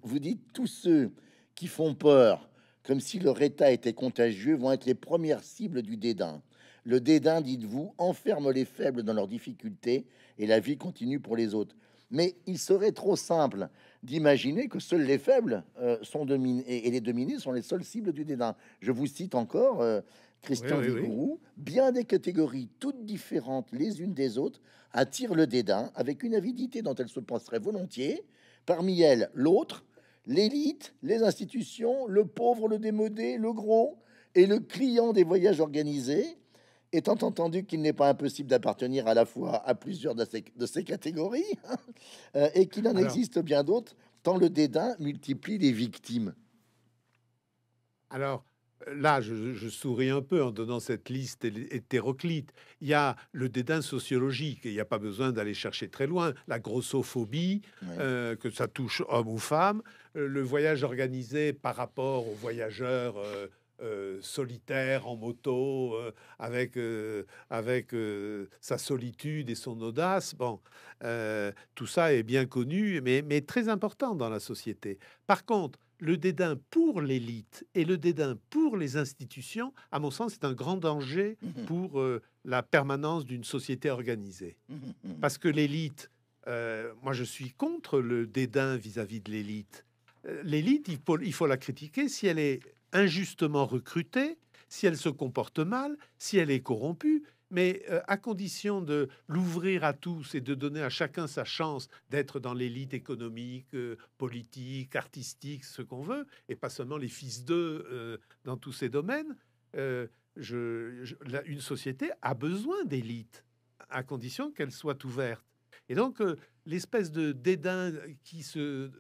vous, dites tous ceux qui font peur, comme si leur état était contagieux, vont être les premières cibles du dédain. Le dédain, dites-vous, enferme les faibles dans leurs difficultés et la vie continue pour les autres. Mais il serait trop simple d'imaginer que seuls les faibles euh, sont dominés et, les dominés sont les seules cibles du dédain. Je vous cite encore euh, Christian oui, bien des catégories, toutes différentes les unes des autres, attirent le dédain avec une avidité dont elles se passeraient volontiers. Parmi elles, l'autre, l'élite, les institutions, le pauvre, le démodé, le gros et le client des voyages organisés Étant entendu qu'il n'est pas impossible d'appartenir à la fois à plusieurs de ces, catégories euh, et qu'il en existe bien d'autres, tant le dédain multiplie les victimes. Alors, là, je, souris un peu en donnant cette liste hétéroclite. Il y a le dédain sociologique, il n'y a pas besoin d'aller chercher très loin, la grossophobie, euh, que ça touche homme ou femme, euh, le voyage organisé par rapport aux voyageurs. Euh, solitaire en moto, euh, avec, euh, avec sa solitude et son audace. Bon, tout ça est bien connu, mais, mais très important dans la société. Par contre, le dédain pour l'élite et le dédain pour les institutions, à mon sens, c'est un grand danger mmh pour la permanence d'une société organisée. Mmh mmh Parce que l'élite, moi je suis contre le dédain vis-à-vis de l'élite. L'élite, il faut la critiquer si elle est injustement recrutée, si elle se comporte mal, si elle est corrompue, mais euh, à condition de l'ouvrir à tous et de donner à chacun sa chance d'être dans l'élite économique, euh, politique, artistique, ce qu'on veut, et pas seulement les fils d'eux euh, dans tous ces domaines, une société a besoin d'élite, à condition qu'elle soit ouverte. Et donc, l'espèce de dédain qui se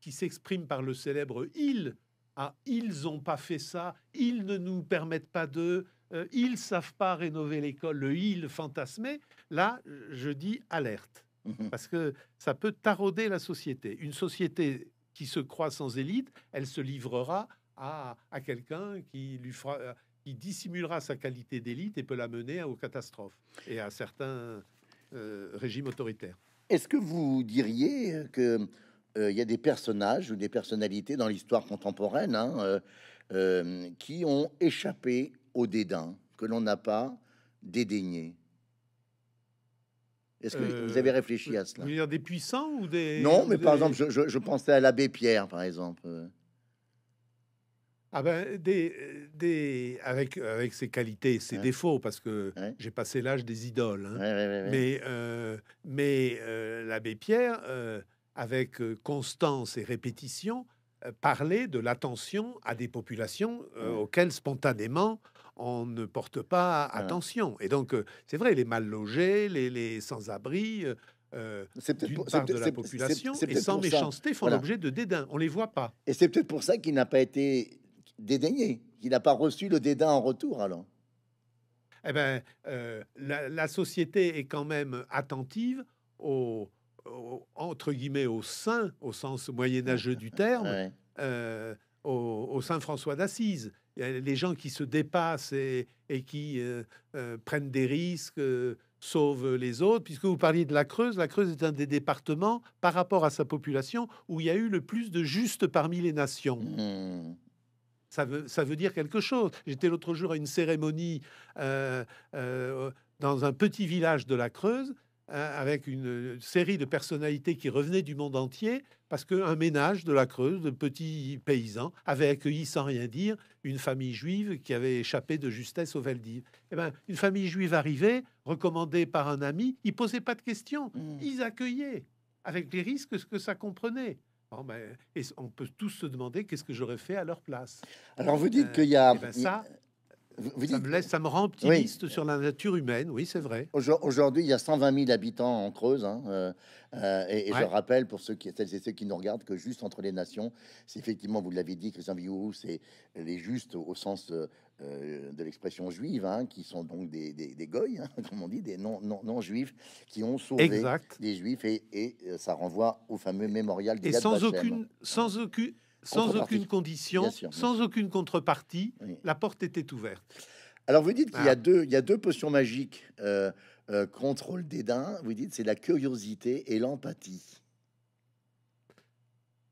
qui s'exprime par le célèbre il ah, ils n'ont pas fait ça, ils ne nous permettent pas de, euh, ils savent pas rénover l'école, le il fantasmé, là, je dis alerte. Mhm. Parce que ça peut tarauder la société. Une société qui se croit sans élite, elle se livrera à, quelqu'un qui lui fera, qui dissimulera sa qualité d'élite et peut la mener aux catastrophes et à certains euh, régimes autoritaires. Est-ce que vous diriez que il euh, y a des personnages ou des personnalités dans l'histoire contemporaine hein, euh, euh, qui ont échappé au dédain, que l'on n'a pas dédaigné. Est-ce que vous avez réfléchi à cela dire Des puissants ou des... Non, mais par exemple, je, pensais à l'abbé Pierre, par exemple. Ah ben, des, des, avec, avec ses qualités et ses défauts, parce que j'ai passé l'âge des idoles. Hein. mais mais l'abbé Pierre, avec euh, constance et répétition, euh, parler de l'attention à des populations euh, auxquelles spontanément on ne porte pas attention. Et donc, c'est vrai, les mal logés, les, sans-abri, d'une part de la population, et sans méchanceté, font l'objet de dédain. On les voit pas. Et c'est peut-être pour ça qu'il n'a pas été dédaigné, qu'il n'a pas reçu le dédain en retour, alors. Eh bien, la, la société est quand même attentive aux entre guillemets, au sein, au sens moyenâgeux du terme, euh, au, Saint François d'Assise. Les gens qui se dépassent et, qui euh, euh, prennent des risques, sauvent les autres. Puisque vous parliez de la Creuse, la Creuse est un des départements, par rapport à sa population, où il y a eu le plus de justes parmi les nations. Mmh. Ça veut, dire quelque chose. J'étais l'autre jour à une cérémonie dans un petit village de la Creuse Hein, avec une série de personnalités qui revenaient du monde entier, parce qu'un ménage de la Creuse, de petits paysans, avait accueilli sans rien dire une famille juive qui avait échappé de justesse au Valdiv. Eh ben, une famille juive arrivait, recommandée par un ami, ils posaient pas de questions, mm. ils accueillaient, avec les risques ce que ça comprenait. Ben, et on peut tous se demander qu'est-ce que j'aurais fait à leur place. Alors vous dites euh, qu'il y a... Eh ben, ça, ça me laisse, ça me rend optimiste sur la nature humaine. Oui, c'est vrai. Aujourd'hui, il y a 120 000 habitants en Creuse. Hein, euh, euh, et, je rappelle pour ceux qui, celles et ceux qui nous regardent que juste entre les nations, c'est effectivement, vous l'avez dit, les Villourou, c'est les justes au sens euh, de l'expression juive, hein, qui sont donc des, des, goy, hein, comme on dit, des non, non, juifs qui ont sauvé des juifs. Et, ça renvoie au fameux mémorial. Des et sans aucune, sans aucune sans aucune condition, sans aucune contrepartie, la porte était ouverte. Alors vous dites qu'il y a ah. deux, y a deux potions magiques euh, euh contre le dédain. Vous dites c'est la curiosité et l'empathie.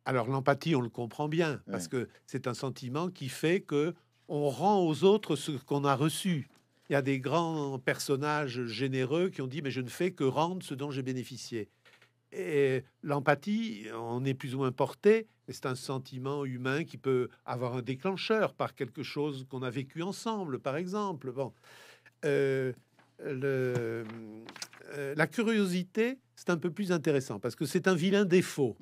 Alors l'empathie, on le comprend bien parce que c'est un sentiment qui fait que on rend aux autres ce qu'on a reçu. Il y a des grands personnages généreux qui ont dit mais je ne fais que rendre ce dont j'ai bénéficié. Et l'empathie, on est plus ou moins porté, c'est un sentiment humain qui peut avoir un déclencheur par quelque chose qu'on a vécu ensemble, par exemple. Bon, euh, le, euh, la curiosité, c'est un peu plus intéressant parce que c'est un vilain défaut,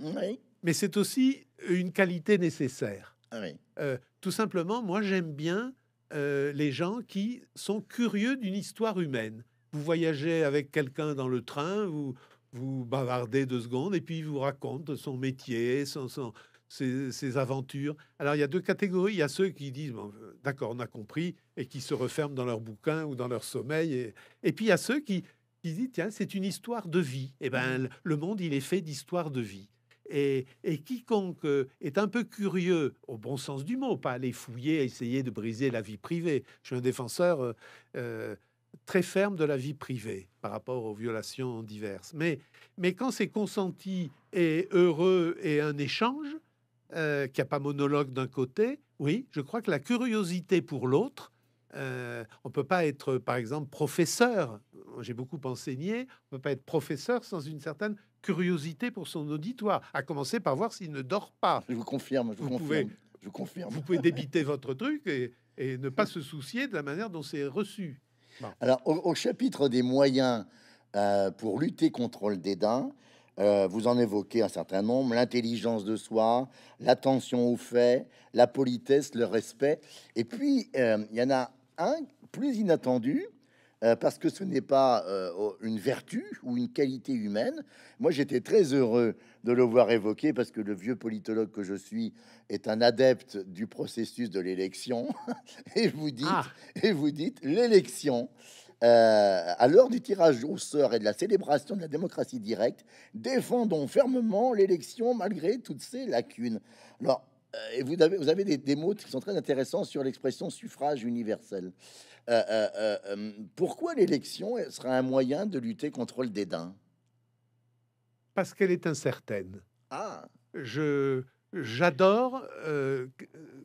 mais c'est aussi une qualité nécessaire. Ah euh, tout simplement, moi j'aime bien les gens qui sont curieux d'une histoire humaine. Vous voyagez avec quelqu'un dans le train, vous, vous bavardez deux secondes et puis il vous raconte son métier, son, ses, aventures. Alors il y a deux catégories. Il y a ceux qui disent euh, d'accord, on a compris et qui se referment dans leur bouquin ou dans leur sommeil. Et, puis il y a ceux qui, disent tiens, c'est une histoire de vie. Et eh ben mmh. le monde il est fait d'histoire de vie. Et, quiconque euh, est un peu curieux, au bon sens du mot, pas aller fouiller, essayer de briser la vie privée. Je suis un défenseur euh, très ferme de la vie privée par rapport aux violations diverses. Mais, mais quand c'est consenti et heureux et un échange, euh, qu'il a pas monologue d'un côté, oui, je crois que la curiosité pour l'autre, euh, on ne peut pas être, par exemple, professeur, j'ai beaucoup enseigné, on ne peut pas être professeur sans une certaine curiosité pour son auditoire, à commencer par voir s'il ne dort pas. Je vous confirme, je vous, confirme. Pouvez, je confirme. Vous pouvez débiter votre truc et, et ne pas se soucier de la manière dont c'est reçu. Alors, au, chapitre des moyens euh, pour lutter contre le dédain, euh, vous en évoquez un certain nombre, l'intelligence de soi, l'attention aux faits, la politesse, le respect. Et puis, euh, il y en a un plus inattendu, parce que ce n'est pas une vertu ou une qualité humaine. Moi, j'étais très heureux de le voir évoqué parce que le vieux politologue que je suis est un adepte du processus de l'élection. et vous dites, ah. et vous dites, l'élection. Euh, à l'heure du tirage au sort et de la célébration de la démocratie directe, défendons fermement l'élection malgré toutes ses lacunes. Alors, euh, vous avez, vous avez des, mots qui sont très intéressants sur l'expression suffrage universel. Euh, pourquoi l'élection sera un moyen de lutter contre le dédain parce qu'elle est incertaine. Ah. Je j'adore euh,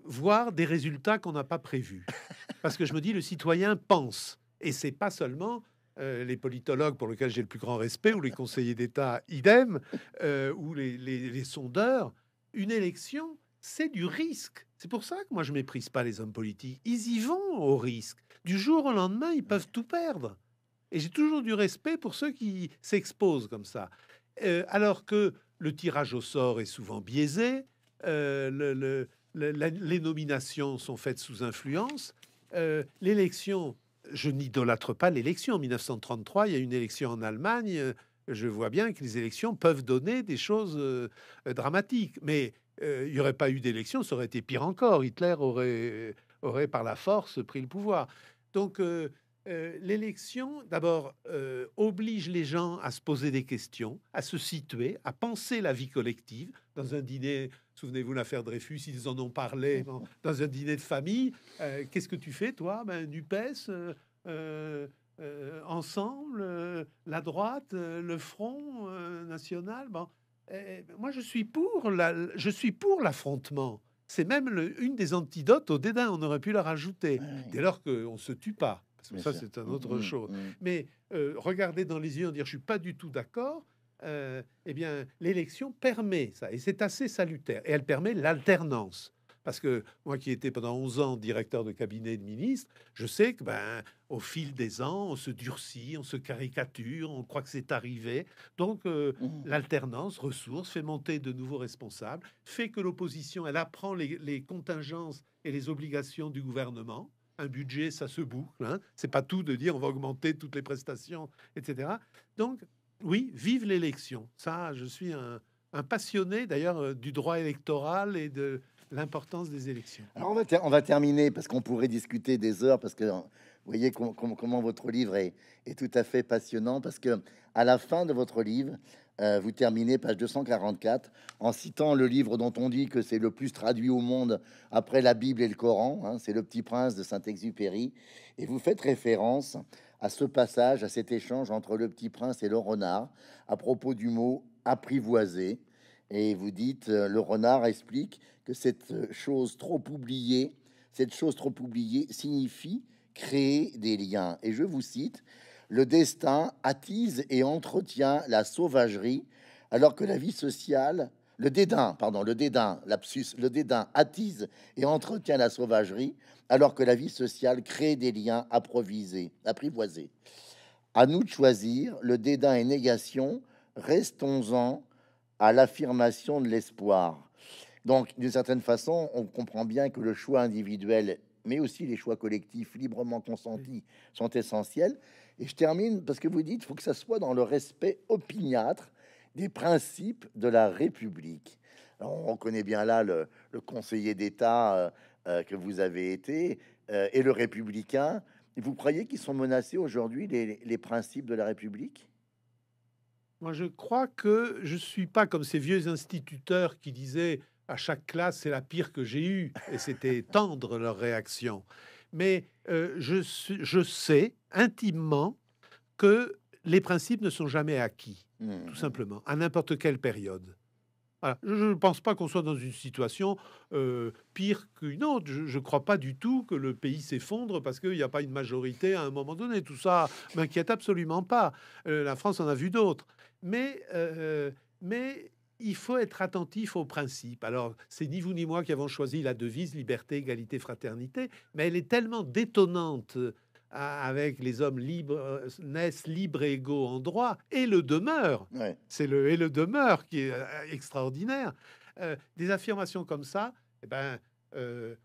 voir des résultats qu'on n'a pas prévus parce que je me dis le citoyen pense et c'est pas seulement euh, les politologues pour lesquels j'ai le plus grand respect ou les conseillers d'État idem euh, ou les, les, les sondeurs. Une élection, c'est du risque. C'est pour ça que moi je méprise pas les hommes politiques. Ils y vont au risque. Du jour au lendemain, ils peuvent tout perdre. Et j'ai toujours du respect pour ceux qui s'exposent comme ça. Euh, alors que le tirage au sort est souvent biaisé, euh, les nominations sont faites sous influence, euh, l'élection, je n'idolâtre pas l'élection. En 1933, il y a une élection en Allemagne. Je vois bien que les élections peuvent donner des choses dramatiques, mais il n'y aurait pas eu d'élection, ça aurait été pire encore. Hitler aurait, aurait par la force pris le pouvoir. Donc, euh, l'élection, d'abord, euh, oblige les gens à se poser des questions, à se situer, à penser la vie collective. Dans un dîner, souvenez-vous l'affaire Dreyfus, ils en ont parlé, dans, un dîner de famille, euh, qu'est-ce que tu fais, toi ben, NUPES, ensemble, la droite, le Front national. moi, je suis pour je suis pour l'affrontement. C'est même une des antidotes au dédain. On aurait pu la rajouter, dès lors qu'on ne se tue pas ça, c'est un autre mm, mm, chose. Mm. Mais euh, regarder dans les yeux et dire je suis pas du tout d'accord, euh, eh bien, l'élection permet ça. Et c'est assez salutaire. Et elle permet l'alternance. Parce que moi qui étais pendant 11 ans directeur de cabinet de ministre, je sais que ben, au fil des ans, on se durcit, on se caricature, on croit que c'est arrivé. Donc euh, l'alternance, ressources, fait monter de nouveaux responsables, fait que l'opposition, elle apprend les contingences et les obligations du gouvernement un budget, ça se boucle. Hein. C'est pas tout de dire on va augmenter toutes les prestations, etc. Donc, oui, vive l'élection. Ça, je suis un, passionné d'ailleurs euh, du droit électoral et de l'importance des élections. Alors, on va, terminer parce qu'on pourrait discuter des heures parce que euh, vous voyez comment votre livre est, est, tout à fait passionnant parce que à la fin de votre livre, euh, vous terminez page 244 en citant le livre dont on dit que c'est le plus traduit au monde après la Bible et le Coran. Hein, c'est Le Petit Prince de Saint-Exupéry. Et vous faites référence à ce passage, à cet échange entre le Petit Prince et le renard à propos du mot apprivoiser. Et vous dites, euh, le renard explique que cette chose trop oubliée, cette chose trop oubliée signifie créer des liens. Et je vous cite, le destin attise et entretient la sauvagerie, alors que la vie sociale, le dédain, pardon, le dédain, lapsus, le dédain attise et entretient la sauvagerie, alors que la vie sociale crée des liens improvisés, apprivoisés. À nous de choisir, le dédain et négation, restons-en à l'affirmation de l'espoir. Donc, d'une certaine façon, on comprend bien que le choix individuel, mais aussi les choix collectifs librement consentis, sont essentiels. Et je termine parce que vous dites, qu'il faut que ça soit dans le respect opiniâtre des principes de la République. on connaît bien là le, conseiller d'État euh, euh, que vous avez été euh, et le républicain. Vous croyez qu'ils sont menacés aujourd'hui les, principes de la République Moi, je crois que je suis pas comme ces vieux instituteurs qui disaient à chaque classe c'est la pire que j'ai eue et c'était tendre leur réaction mais euh, je, je, sais intimement que les principes ne sont jamais acquis, mmh. tout simplement, à n'importe quelle période. Je ne pense pas qu'on soit dans une situation euh, pire qu'une autre. Je ne crois pas du tout que le pays s'effondre parce qu'il n'y a pas une majorité à un moment donné. Tout ça m'inquiète absolument pas. Euh, la France en a vu d'autres. Mais, mais il faut être attentif aux principes. Alors, c'est ni vous ni moi qui avons choisi la devise liberté, égalité, fraternité, mais elle est tellement détonnante euh, avec les hommes libres, euh, naissent libres égaux en droit, et le demeure. C'est le et le demeure qui est euh, extraordinaire. des affirmations comme ça, eh ben,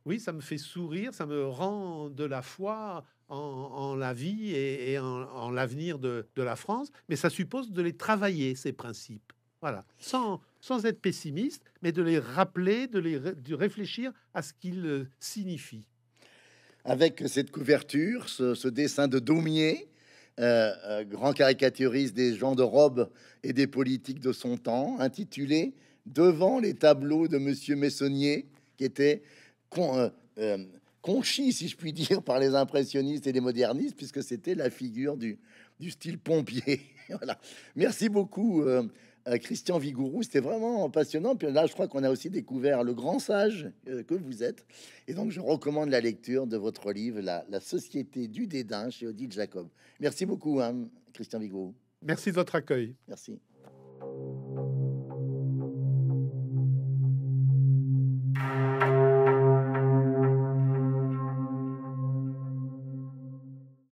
oui, ça me fait sourire, ça me rend de la foi en, la vie et, en, l'avenir de la France, mais ça suppose de les travailler, ces principes. Voilà. Sans, sans être pessimiste, mais de les rappeler, de les de réfléchir à ce qu'ils euh, signifient. Avec cette couverture, ce, dessin de Daumier, euh, euh, grand caricaturiste des gens de robe et des politiques de son temps, intitulé Devant les tableaux de Monsieur Messonnier, qui était con, si je puis dire, par les impressionnistes et les modernistes, puisque c'était la figure du, du style pompier. voilà. Merci beaucoup, euh, Christian Vigourou. C'était vraiment passionnant. Puis là, je crois qu'on a aussi découvert le grand sage euh, que vous êtes. Et donc, je recommande la lecture de votre livre, La, Société du dédain, chez Odile Jacob. Merci beaucoup, hein, Christian Vigourou. Merci de votre accueil. Merci.